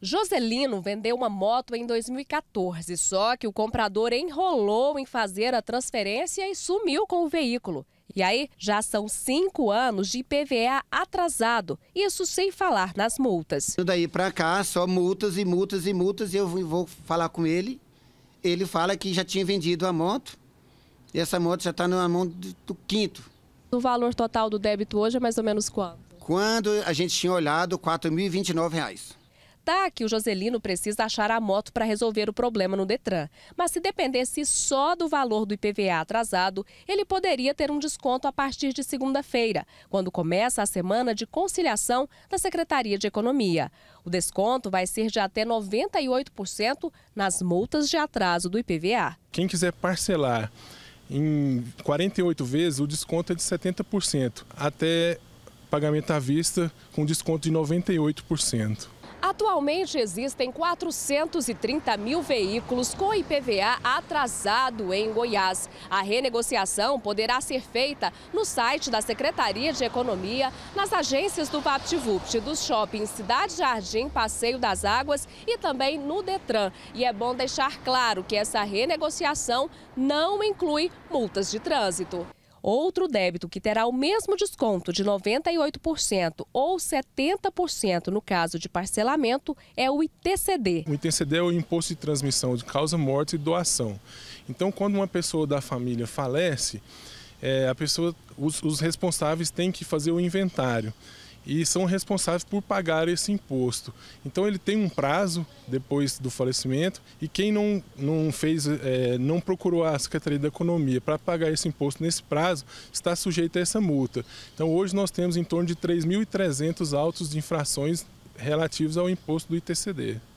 Joselino vendeu uma moto em 2014, só que o comprador enrolou em fazer a transferência e sumiu com o veículo. E aí, já são cinco anos de IPVA atrasado, isso sem falar nas multas. Daí para cá, só multas e multas e multas, eu vou falar com ele. Ele fala que já tinha vendido a moto, e essa moto já está na mão do quinto. O valor total do débito hoje é mais ou menos quanto? Quando a gente tinha olhado, R$ 4.029. Tá que o Joselino precisa achar a moto para resolver o problema no Detran. Mas se dependesse só do valor do IPVA atrasado, ele poderia ter um desconto a partir de segunda-feira, quando começa a semana de conciliação da Secretaria de Economia. O desconto vai ser de até 98% nas multas de atraso do IPVA. Quem quiser parcelar em 48 vezes, o desconto é de 70%, até pagamento à vista com desconto de 98%. Atualmente existem 430 mil veículos com IPVA atrasado em Goiás. A renegociação poderá ser feita no site da Secretaria de Economia, nas agências do VaptVupt, dos shoppings Cidade Jardim, Passeio das Águas e também no Detran. E é bom deixar claro que essa renegociação não inclui multas de trânsito. Outro débito que terá o mesmo desconto de 98% ou 70% no caso de parcelamento é o ITCD. O ITCD é o Imposto de Transmissão de Causa Morte e Doação. Então, quando uma pessoa da família falece, é, a pessoa, os, os responsáveis têm que fazer o inventário e são responsáveis por pagar esse imposto. Então ele tem um prazo depois do falecimento e quem não, não fez, é, não procurou a Secretaria da Economia para pagar esse imposto nesse prazo está sujeito a essa multa. Então hoje nós temos em torno de 3.300 autos de infrações relativos ao imposto do ITCD.